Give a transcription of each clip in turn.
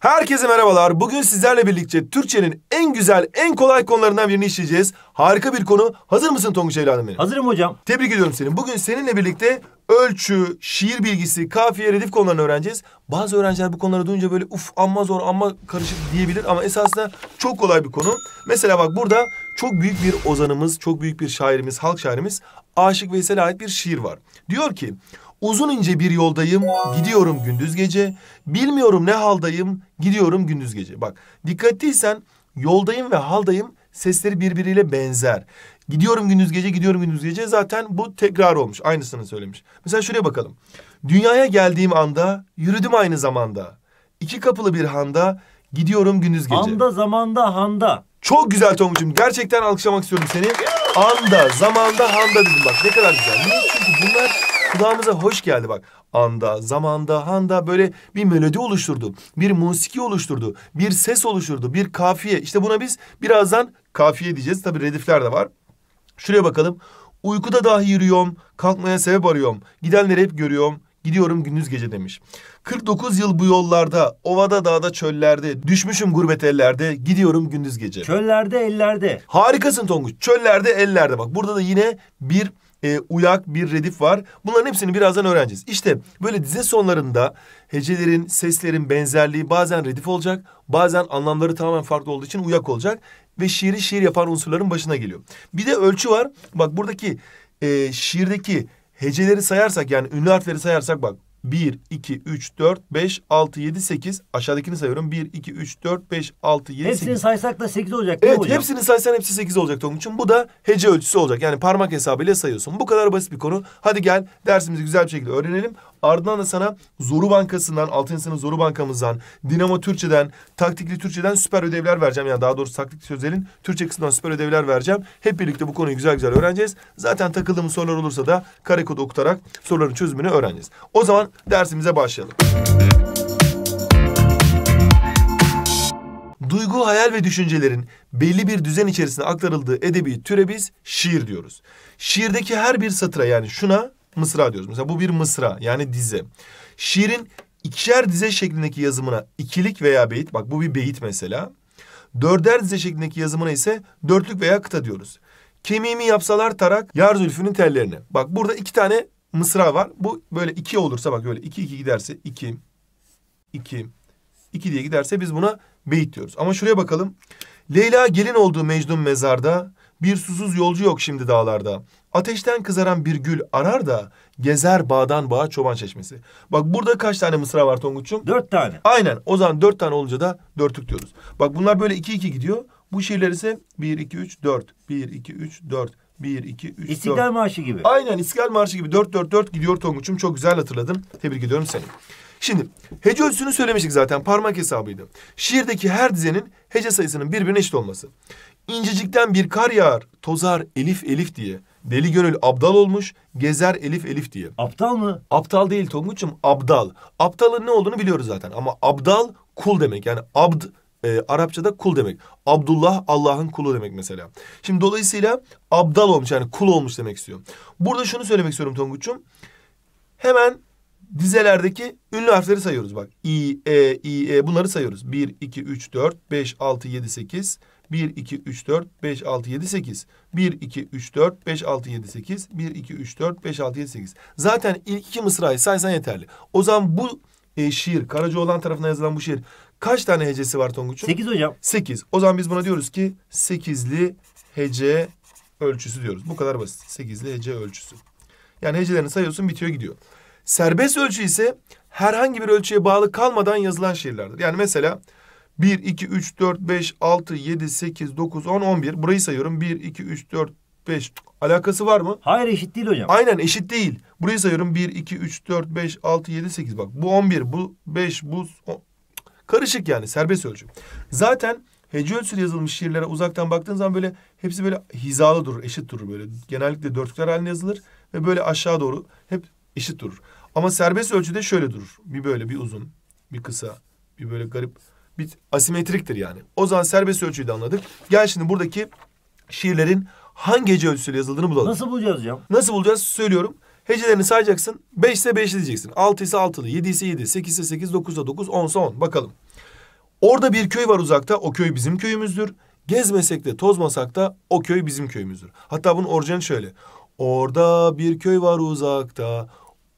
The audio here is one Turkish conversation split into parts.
Herkese merhabalar. Bugün sizlerle birlikte Türkçenin en güzel, en kolay konularından birini işleyeceğiz. Harika bir konu. Hazır mısın Tonguç evladım benim? Hazırım hocam. Tebrik ediyorum seni. Bugün seninle birlikte ölçü, şiir bilgisi, kafiye, redif konularını öğreneceğiz. Bazı öğrenciler bu konuları duyunca böyle uf amma zor amma karışık diyebilir ama esasında çok kolay bir konu. Mesela bak burada çok büyük bir ozanımız, çok büyük bir şairimiz, halk şairimiz Aşık Veysel'e ait bir şiir var. Diyor ki Uzun ince bir yoldayım, gidiyorum gündüz gece. Bilmiyorum ne haldayım, gidiyorum gündüz gece. Bak dikkatliysen yoldayım ve haldayım sesleri birbiriyle benzer. Gidiyorum gündüz gece, gidiyorum gündüz gece zaten bu tekrar olmuş. Aynısını söylemiş. Mesela şuraya bakalım. Dünyaya geldiğim anda yürüdüm aynı zamanda. İki kapılı bir handa gidiyorum gündüz gece. Anda zamanda handa. Çok güzel Tomcuğum, Gerçekten alkışlamak istiyorum seni. Anda, zamanda, handa dedim bak. Ne kadar güzel. Çünkü bunlar kulağımıza hoş geldi bak. Anda, zamanda, handa böyle bir melodi oluşturdu. Bir musiki oluşturdu. Bir ses oluşturdu. Bir kafiye. İşte buna biz birazdan kafiye diyeceğiz. Tabi redifler de var. Şuraya bakalım. Uykuda dahi yürüyorum, kalkmaya sebep arıyorum. Gidenleri hep görüyorum, gidiyorum gündüz gece demiş. 49 yıl bu yollarda, ovada dağda çöllerde, düşmüşüm gurbet ellerde, gidiyorum gündüz gece. Çöllerde ellerde. Harikasın Tonguç, çöllerde ellerde. Bak burada da yine bir e, uyak, bir redif var. Bunların hepsini birazdan öğreneceğiz. İşte böyle dize sonlarında hecelerin, seslerin benzerliği bazen redif olacak, bazen anlamları tamamen farklı olduğu için uyak olacak ve şiiri şiir yapan unsurların başına geliyor. Bir de ölçü var. Bak buradaki e, şiirdeki heceleri sayarsak yani ünlü harfleri sayarsak bak 1, 2, 3, 4, 5, 6, 7, 8. Aşağıdakini sayıyorum. 1, 2, 3, 4, 5, 6, 7, Hepsini 8. saysak da 8 olacak Evet hocam? hepsini saysan hepsi 8 olacak Tonguç'un. Bu da hece ölçüsü olacak. Yani parmak hesabıyla sayıyorsun. Bu kadar basit bir konu. Hadi gel dersimizi güzel bir şekilde öğrenelim. Ardından da sana Zoru Bankası'ndan, altın insanın Zoru Bankamızdan, Dinamo Türkçe'den, Taktikli Türkçe'den süper ödevler vereceğim. Yani daha doğrusu taktikli sözlerin Türkçe kısmından süper ödevler vereceğim. Hep birlikte bu konuyu güzel güzel öğreneceğiz. Zaten takıldığımız sorular olursa da kare kodu okutarak soruların çözümünü öğreneceğiz. O zaman dersimize başlayalım. duygu, hayal ve düşüncelerin belli bir düzen içerisinde aktarıldığı edebi türe biz şiir diyoruz. Şiirdeki her bir satıra yani şuna mısra diyoruz. Mesela bu bir mısra yani dize. Şiirin ikişer dize şeklindeki yazımına ikilik veya beyit bak bu bir beyit mesela. Dörder dize şeklindeki yazımına ise dörtlük veya kıta diyoruz. Kemiğimi yapsalar tarak yar zülfünün tellerini. Bak burada iki tane mısra var. Bu böyle iki olursa bak böyle iki iki giderse iki, iki, iki diye giderse biz buna beyit diyoruz. Ama şuraya bakalım. Leyla gelin olduğu Mecnun mezarda, bir susuz yolcu yok şimdi dağlarda. Ateşten kızaran bir gül arar da gezer bağdan bağa çoban çeşmesi. Bak burada kaç tane mısra var Tonguç'um? Dört tane. Aynen. O zaman dört tane olunca da dörtlük diyoruz. Bak bunlar böyle iki iki gidiyor. Bu şiirler ise bir, iki, üç, dört. Bir, iki, üç, dört. Bir, iki, üç, İstiklal dört. Marşı gibi. Aynen İstiklal Marşı gibi. Dört, dört, dört gidiyor Tonguç'um. Çok güzel hatırladın. Tebrik ediyorum seni. Şimdi hece ölçüsünü söylemiştik zaten parmak hesabıydı. Şiirdeki her dizenin hece sayısının birbirine eşit olması. İncecikten bir kar yağar, tozar elif elif diye. Deli gönül abdal olmuş, gezer elif elif diye. Aptal mı? Aptal değil Tonguç'um, abdal. Aptalın ne olduğunu biliyoruz zaten ama abdal kul demek. Yani abd e, Arapçada kul demek. Abdullah Allah'ın kulu demek mesela. Şimdi dolayısıyla abdal olmuş yani kul olmuş demek istiyor. Burada şunu söylemek istiyorum Tonguç'um. Hemen dizelerdeki ünlü harfleri sayıyoruz bak. İ, E, İ, E bunları sayıyoruz. 1, 2, 3, 4, 5, 6, 7, 8, 1, 2, 3, 4, 5, 6, 7, 8. 1, 2, 3, 4, 5, 6, 7, 8. 1, 2, 3, 4, 5, 6, 7, 8. Zaten ilk iki mısrayı saysan yeterli. O zaman bu e, şiir, olan tarafına yazılan bu şiir kaç tane hecesi var Tonguç'un? Sekiz hocam. Sekiz. O zaman biz buna diyoruz ki sekizli hece ölçüsü diyoruz. Bu kadar basit. Sekizli hece ölçüsü. Yani hecelerini sayıyorsun bitiyor gidiyor. Serbest ölçü ise herhangi bir ölçüye bağlı kalmadan yazılan şiirlerdir. Yani mesela 1, 2, 3, 4, 5, 6, 7, 8, 9, 10, 11. Burayı sayıyorum. 1, 2, 3, 4, 5. Alakası var mı? Hayır eşit değil hocam. Aynen eşit değil. Burayı sayıyorum. 1, 2, 3, 4, 5, 6, 7, 8. Bak bu 11, bu 5, bu... On... Karışık yani serbest ölçü. Zaten hece ölçüsü yazılmış şiirlere uzaktan baktığın zaman böyle hepsi böyle hizalı durur, eşit durur böyle. Genellikle dörtlükler halinde yazılır ve böyle aşağı doğru hep eşit durur. Ama serbest ölçüde şöyle durur. Bir böyle, bir uzun, bir kısa, bir böyle garip bir asimetriktir yani. O zaman serbest ölçüyü de anladık. Gel şimdi buradaki şiirlerin hangi hece ölçüsüyle yazıldığını bulalım. Nasıl bulacağız hocam? Nasıl bulacağız söylüyorum. Hecelerini sayacaksın. 5 ise 5 diyeceksin. 6 ise 6'lı, 7 ise 7, 8 ise 8, 9 ise 9, 10 ise 10. Bakalım. Orada bir köy var uzakta. O köy bizim köyümüzdür. Gezmesek de tozmasak da o köy bizim köyümüzdür. Hatta bunun orijinali şöyle. Orada bir köy var uzakta.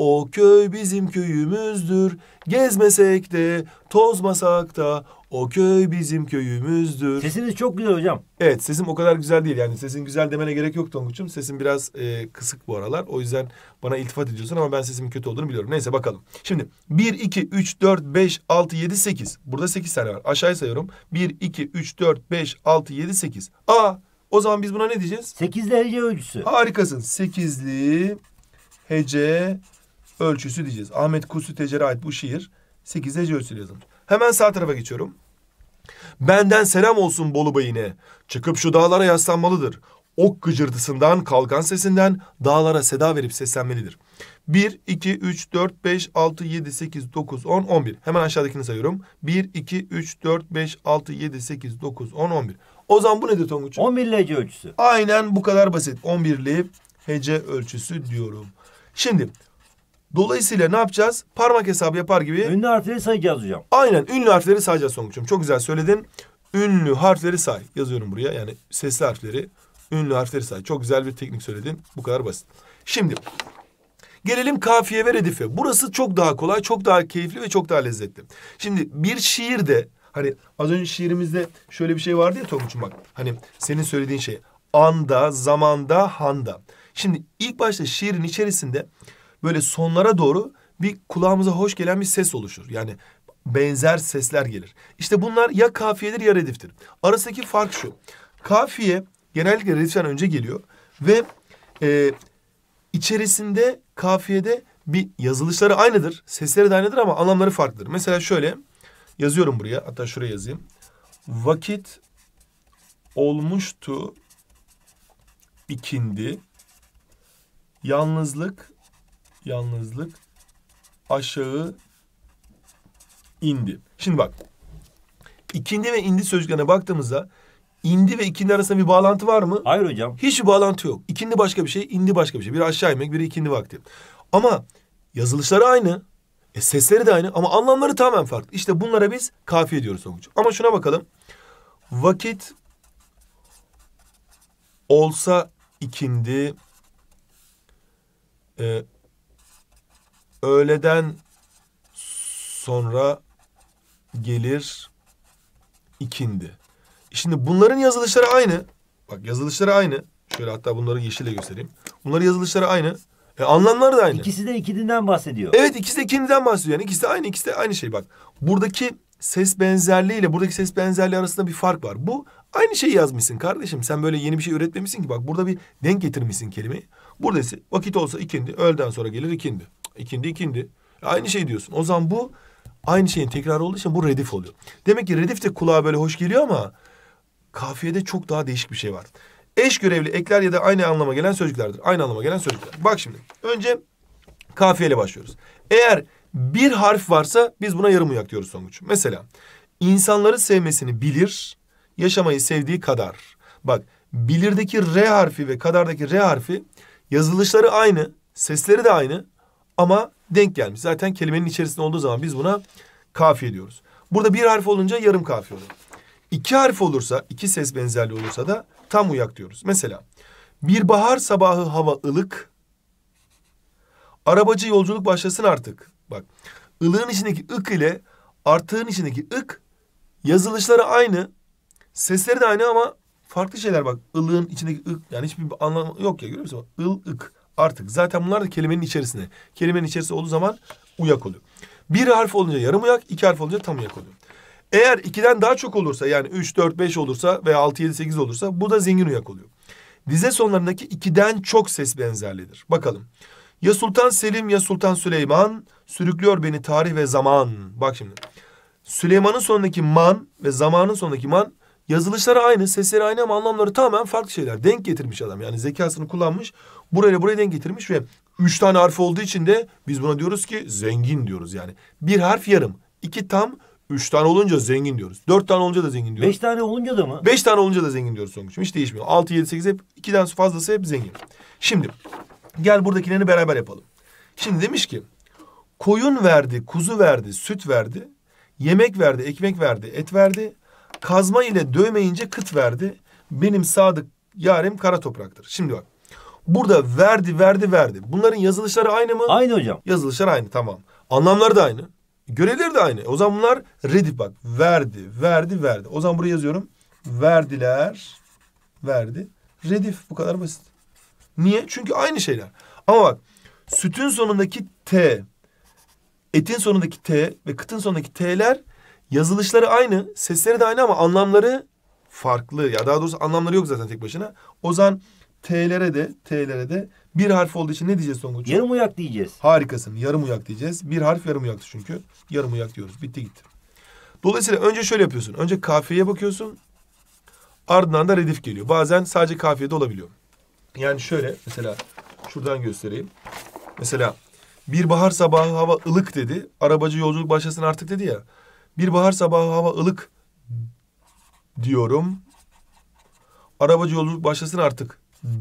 O köy bizim köyümüzdür. Gezmesek de, tozmasak da o köy bizim köyümüzdür. Sesiniz çok güzel hocam. Evet sesim o kadar güzel değil yani sesin güzel demene gerek yok Tonguç'um. Sesim biraz e, kısık bu aralar. O yüzden bana iltifat ediyorsun ama ben sesimin kötü olduğunu biliyorum. Neyse bakalım. Şimdi 1, 2, 3, 4, 5, 6, 7, 8. Burada 8 tane var. Aşağıya sayıyorum. 1, 2, 3, 4, 5, 6, 7, 8. Aa o zaman biz buna ne diyeceğiz? Sekizli hece ölçüsü. Harikasın. Sekizli hece ölçüsü diyeceğiz. Ahmet Kusu Tecer'e ait bu şiir 8 hece ölçüsü yazılmış. Hemen sağ tarafa geçiyorum. Benden selam olsun Bolu Bey'ine. Çıkıp şu dağlara yaslanmalıdır. Ok gıcırtısından, kalkan sesinden dağlara seda verip seslenmelidir. 1, 2, 3, 4, 5, 6, 7, 8, 9, 10, 11. Hemen aşağıdakini sayıyorum. 1, 2, 3, 4, 5, 6, 7, 8, 9, 10, 11. O zaman bu nedir Tonguç? 11'li hece ölçüsü. Aynen bu kadar basit. 11'li hece ölçüsü diyorum. Şimdi Dolayısıyla ne yapacağız? Parmak hesabı yapar gibi... Ünlü harfleri sayacağız hocam. Aynen ünlü harfleri sayacağız Songuç'um. Çok güzel söyledin. Ünlü harfleri say. Yazıyorum buraya yani sesli harfleri. Ünlü harfleri say. Çok güzel bir teknik söyledin. Bu kadar basit. Şimdi gelelim kafiye ve redife. Burası çok daha kolay, çok daha keyifli ve çok daha lezzetli. Şimdi bir şiirde hani az önce şiirimizde şöyle bir şey vardı ya Tonguç'um bak. Hani senin söylediğin şey anda, zamanda, handa. Şimdi ilk başta şiirin içerisinde böyle sonlara doğru bir kulağımıza hoş gelen bir ses oluşur. Yani benzer sesler gelir. İşte bunlar ya kafiyedir ya rediftir. Arasındaki fark şu. Kafiye genellikle rediften önce geliyor ve e, içerisinde kafiyede bir yazılışları aynıdır. Sesleri de aynıdır ama anlamları farklıdır. Mesela şöyle yazıyorum buraya. Hatta şuraya yazayım. Vakit olmuştu ikindi. Yalnızlık yalnızlık aşağı indi. Şimdi bak. İkindi ve indi sözcüklerine baktığımızda indi ve ikindi arasında bir bağlantı var mı? Hayır hocam. Hiçbir bağlantı yok. İkindi başka bir şey, indi başka bir şey. Biri aşağı inmek, biri ikindi vakti. Ama yazılışları aynı. E sesleri de aynı ama anlamları tamamen farklı. İşte bunlara biz kafiye diyoruz Songuç. Ama şuna bakalım. Vakit olsa ikindi, e, öğleden sonra gelir ikindi. Şimdi bunların yazılışları aynı. Bak yazılışları aynı. Şöyle hatta bunları yeşille göstereyim. Bunların yazılışları aynı. E, anlamları da aynı. İkisi de ikindinden bahsediyor. Evet ikisi de ikindinden bahsediyor. Yani ikisi de aynı ikisi de aynı şey bak. Buradaki ses benzerliği ile buradaki ses benzerliği arasında bir fark var. Bu aynı şeyi yazmışsın kardeşim. Sen böyle yeni bir şey üretmemişsin ki. Bak burada bir denk getirmişsin kelimeyi. Burada vakit olsa ikindi, öğleden sonra gelir ikindi ikindi ikindi. E, aynı şey diyorsun. O zaman bu aynı şeyin tekrarı olduğu için bu redif oluyor. Demek ki redif de kulağa böyle hoş geliyor ama kafiyede çok daha değişik bir şey var. Eş görevli ekler ya da aynı anlama gelen sözcüklerdir. Aynı anlama gelen sözcükler. Bak şimdi. Önce kafiyeyle başlıyoruz. Eğer bir harf varsa biz buna yarım uyak diyoruz sonuç. Mesela insanları sevmesini bilir, yaşamayı sevdiği kadar. Bak bilirdeki R harfi ve kadardaki R harfi yazılışları aynı, sesleri de aynı ama denk gelmiş. Zaten kelimenin içerisinde olduğu zaman biz buna kafiye diyoruz. Burada bir harf olunca yarım kafiye olur. İki harf olursa, iki ses benzerliği olursa da tam uyak diyoruz. Mesela bir bahar sabahı hava ılık. Arabacı yolculuk başlasın artık. Bak ılığın içindeki ık ile artığın içindeki ık yazılışları aynı. Sesleri de aynı ama farklı şeyler bak. ılığın içindeki ık yani hiçbir anlamı yok ya görüyor musun? Il ık artık. Zaten bunlar da kelimenin içerisinde. Kelimenin içerisinde olduğu zaman uyak oluyor. Bir harf olunca yarım uyak, iki harf olunca tam uyak oluyor. Eğer ikiden daha çok olursa yani üç, dört, beş olursa veya altı, yedi, sekiz olursa bu da zengin uyak oluyor. Dize sonlarındaki ikiden çok ses benzerlidir. Bakalım. Ya Sultan Selim ya Sultan Süleyman sürüklüyor beni tarih ve zaman. Bak şimdi. Süleyman'ın sonundaki man ve zamanın sonundaki man Yazılışları aynı, sesleri aynı ama anlamları tamamen farklı şeyler. Denk getirmiş adam. Yani zekasını kullanmış. Burayla buraya denk getirmiş ve üç tane harf olduğu için de biz buna diyoruz ki zengin diyoruz yani. Bir harf yarım, iki tam, üç tane olunca zengin diyoruz. Dört tane olunca da zengin diyoruz. Beş tane olunca da mı? Beş tane olunca da zengin diyoruz Songuç'um. Hiç değişmiyor. Altı, yedi, sekiz hep ikiden fazlası hep zengin. Şimdi gel buradakilerini beraber yapalım. Şimdi demiş ki koyun verdi, kuzu verdi, süt verdi, yemek verdi, ekmek verdi, et verdi, Kazma ile dövmeyince kıt verdi. Benim sadık yarim kara topraktır. Şimdi bak. Burada verdi, verdi, verdi. Bunların yazılışları aynı mı? Aynı hocam. yazılışlar aynı tamam. Anlamları da aynı. Görevleri de aynı. O zaman bunlar redip bak. Verdi, verdi, verdi. O zaman buraya yazıyorum. Verdiler, verdi. Redif bu kadar basit. Niye? Çünkü aynı şeyler. Ama bak sütün sonundaki T, etin sonundaki T ve kıtın sonundaki T'ler Yazılışları aynı, sesleri de aynı ama anlamları farklı. Ya daha doğrusu anlamları yok zaten tek başına. Ozan T'lere de T'lere de bir harf olduğu için ne diyeceğiz Songuç? Yarım uyak diyeceğiz. Harikasın. Yarım uyak diyeceğiz. Bir harf yarım uyaktı çünkü. Yarım uyak diyoruz. Bitti gitti. Dolayısıyla önce şöyle yapıyorsun. Önce kafiyeye bakıyorsun. Ardından da redif geliyor. Bazen sadece kafiyede olabiliyor. Yani şöyle mesela şuradan göstereyim. Mesela bir bahar sabahı hava ılık dedi. Arabacı yolculuk başlasın artık dedi ya. Bir bahar sabahı hava ılık diyorum. Arabacı yolculuk başlasın artık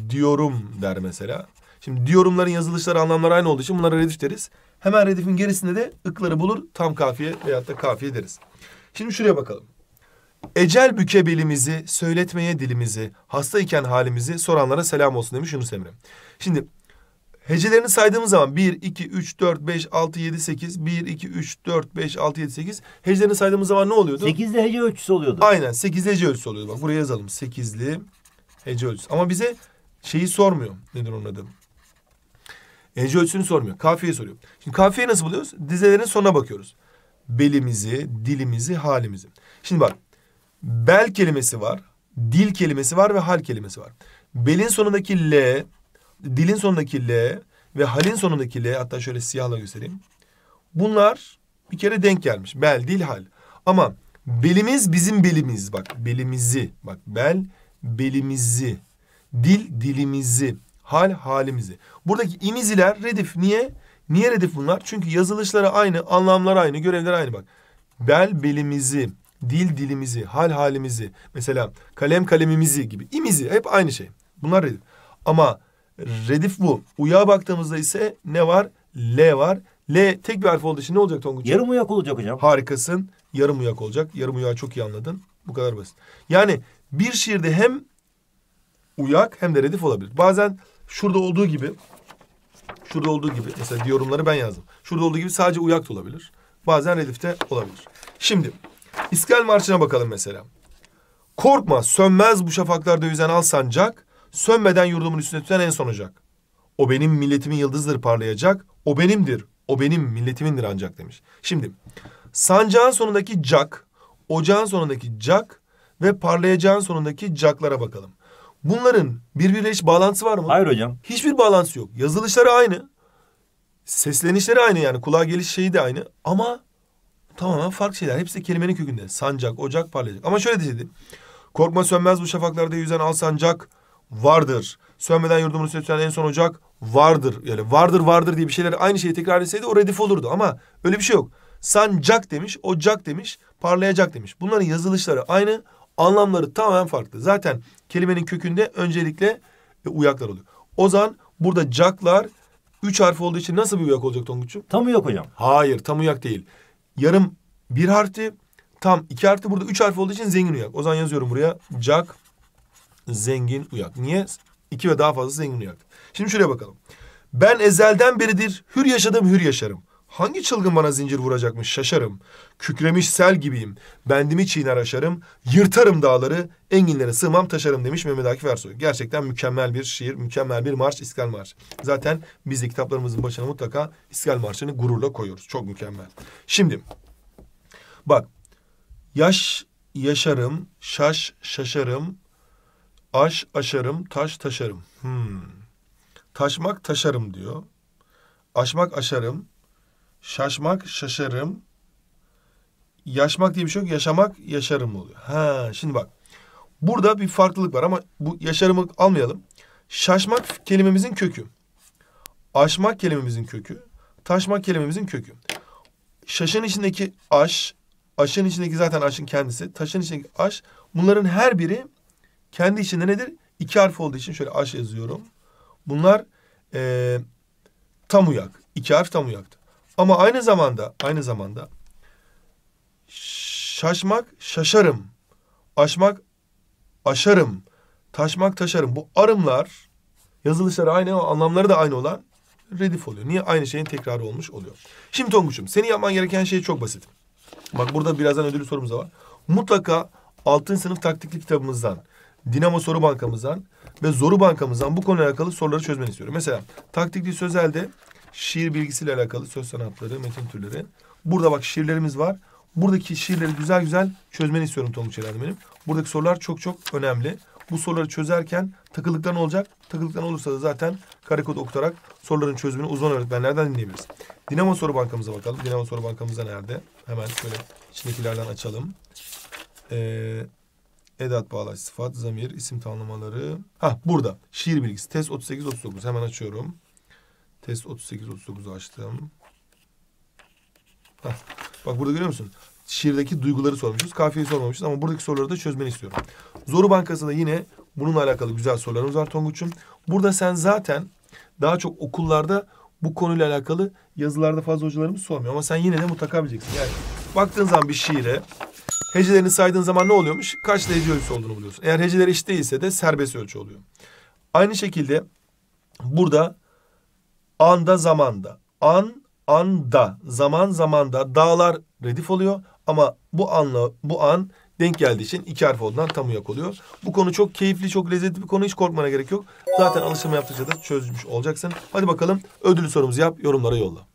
diyorum der mesela. Şimdi diyorumların yazılışları anlamları aynı olduğu için bunlara redif deriz. Hemen redifin gerisinde de ıkları bulur tam kafiye veyahut da kafiye deriz. Şimdi şuraya bakalım. Ecel büke söyletmeye dilimizi, hasta iken halimizi soranlara selam olsun demiş Yunus Emre. Şimdi hecelerini saydığımız zaman 1, 2, 3, 4, 5, 6, 7, 8. 1, 2, 3, 4, 5, 6, 7, 8. Hecelerini saydığımız zaman ne oluyordu? Sekizli hece ölçüsü oluyordu. Aynen sekizli hece ölçüsü oluyordu. Bak buraya yazalım. Sekizli hece ölçüsü. Ama bize şeyi sormuyor. Nedir onun adı? Hece ölçüsünü sormuyor. kafiye soruyor. Şimdi kafiye nasıl buluyoruz? Dizelerin sonuna bakıyoruz. Belimizi, dilimizi, halimizi. Şimdi bak. Bel kelimesi var. Dil kelimesi var ve hal kelimesi var. Belin sonundaki L dilin sonundaki L ve halin sonundaki L hatta şöyle siyahla göstereyim. Bunlar bir kere denk gelmiş. Bel, dil, hal. Ama belimiz bizim belimiz. Bak belimizi. Bak bel belimizi. Dil dilimizi. Hal halimizi. Buradaki imiziler redif. Niye? Niye redif bunlar? Çünkü yazılışları aynı, anlamlar aynı, görevler aynı bak. Bel belimizi, dil dilimizi, hal halimizi. Mesela kalem kalemimizi gibi. İmizi hep aynı şey. Bunlar redif. Ama Redif bu. Uya baktığımızda ise ne var? L var. L tek bir harf olduğu için ne olacak Tonguç? Yarım uyak olacak hocam. Harikasın. Yarım uyak olacak. Yarım uyağı çok iyi anladın. Bu kadar basit. Yani bir şiirde hem uyak hem de redif olabilir. Bazen şurada olduğu gibi şurada olduğu gibi mesela yorumları ben yazdım. Şurada olduğu gibi sadece uyak da olabilir. Bazen redif de olabilir. Şimdi İskel Marşı'na bakalım mesela. Korkma sönmez bu şafaklarda yüzen al sancak. Sönmeden yurdumun üstüne tüten en son ocak. O benim milletimin yıldızdır parlayacak. O benimdir. O benim milletimindir ancak demiş. Şimdi sancağın sonundaki cak, ocağın sonundaki cak ve parlayacağın sonundaki caklara bakalım. Bunların birbiriyle hiç bağlantısı var mı? Hayır hocam. Hiçbir bağlantısı yok. Yazılışları aynı. Seslenişleri aynı yani. Kulağa geliş şeyi de aynı. Ama tamamen farklı şeyler. Hepsi kelimenin kökünde. Sancak, ocak, parlayacak. Ama şöyle dedi. Korkma sönmez bu şafaklarda yüzen al sancak vardır. Sönmeden yurdumunu sütüyen en son ocak vardır. Yani vardır vardır diye bir şeyler aynı şeyi tekrar etseydi o redif olurdu ama öyle bir şey yok. Sancak demiş, ocak demiş, parlayacak demiş. Bunların yazılışları aynı, anlamları tamamen farklı. Zaten kelimenin kökünde öncelikle e, uyaklar oluyor. O zaman burada caklar üç harf olduğu için nasıl bir uyak olacak Tonguç'um? Tam uyak hocam. Hayır tam uyak değil. Yarım bir harfti, tam iki harfti. Burada üç harf olduğu için zengin uyak. O zaman yazıyorum buraya cak zengin uyak. Niye? İki ve daha fazla zengin uyak. Şimdi şuraya bakalım. Ben ezelden beridir hür yaşadım hür yaşarım. Hangi çılgın bana zincir vuracakmış şaşarım. Kükremiş sel gibiyim. Bendimi çiğner aşarım. Yırtarım dağları. Enginlere sığmam taşarım demiş Mehmet Akif Ersoy. Gerçekten mükemmel bir şiir. Mükemmel bir marş. İskal Marşı. Zaten biz de kitaplarımızın başına mutlaka İskal Marşı'nı gururla koyuyoruz. Çok mükemmel. Şimdi bak. Yaş yaşarım. Şaş şaşarım. Aş aşarım, taş taşarım. Hmm. Taşmak taşarım diyor. Aşmak aşarım. Şaşmak şaşarım. Yaşmak diye bir şey yok. Yaşamak yaşarım oluyor. Ha, şimdi bak. Burada bir farklılık var ama bu yaşarımı almayalım. Şaşmak kelimemizin kökü. Aşmak kelimemizin kökü. Taşmak kelimemizin kökü. Şaşın içindeki aş, aşın içindeki zaten aşın kendisi, taşın içindeki aş bunların her biri kendi içinde nedir? İki harf olduğu için şöyle aş yazıyorum. Bunlar e, tam uyak. İki harf tam uyaktı. Ama aynı zamanda aynı zamanda şaşmak şaşarım. Aşmak aşarım. Taşmak taşarım. Bu arımlar yazılışları aynı ama anlamları da aynı olan redif oluyor. Niye? Aynı şeyin tekrarı olmuş oluyor. Şimdi Tonguç'um seni yapman gereken şey çok basit. Bak burada birazdan ödülü sorumuz da var. Mutlaka altın sınıf taktikli kitabımızdan Dinamo Soru Bankamızdan ve Zoru Bankamızdan bu konuyla alakalı soruları çözmeni istiyorum. Mesela taktikli sözelde şiir bilgisiyle alakalı söz sanatları, metin türleri. Burada bak şiirlerimiz var. Buradaki şiirleri güzel güzel çözmeni istiyorum Tonguç Eren benim. Buradaki sorular çok çok önemli. Bu soruları çözerken takıldıktan olacak. Takıldıktan olursa da zaten kare kod okutarak soruların çözümünü uzman öğretmenlerden dinleyebiliriz. Dinamo soru bankamıza bakalım. Dinamo soru bankamıza nerede? Hemen şöyle içindekilerden açalım. Ee, edat bağlaç sıfat zamir isim tanımlamaları. Ha burada şiir bilgisi test 38 39 hemen açıyorum. Test 38 39'u açtım. ha Bak burada görüyor musun? Şiirdeki duyguları sormuşuz. Kafiyeyi sormamışız ama buradaki soruları da çözmeni istiyorum. Zoru Bankası'nda yine bununla alakalı güzel sorularımız var Tonguç'um. Burada sen zaten daha çok okullarda bu konuyla alakalı yazılarda fazla hocalarımız sormuyor. Ama sen yine de mutlaka bileceksin. Yani baktığın zaman bir şiire Hecelerini saydığın zaman ne oluyormuş? Kaç hece ölçüsü olduğunu buluyorsun. Eğer heceler eşit değilse de serbest ölçü oluyor. Aynı şekilde burada anda zamanda, an anda, zaman zamanda dağlar redif oluyor ama bu anla bu an denk geldiği için iki harf olduğundan tam uyak oluyor. Bu konu çok keyifli, çok lezzetli bir konu. Hiç korkmana gerek yok. Zaten alıştırma yaptıkça da çözmüş olacaksın. Hadi bakalım ödülü sorumuzu yap, yorumlara yolla.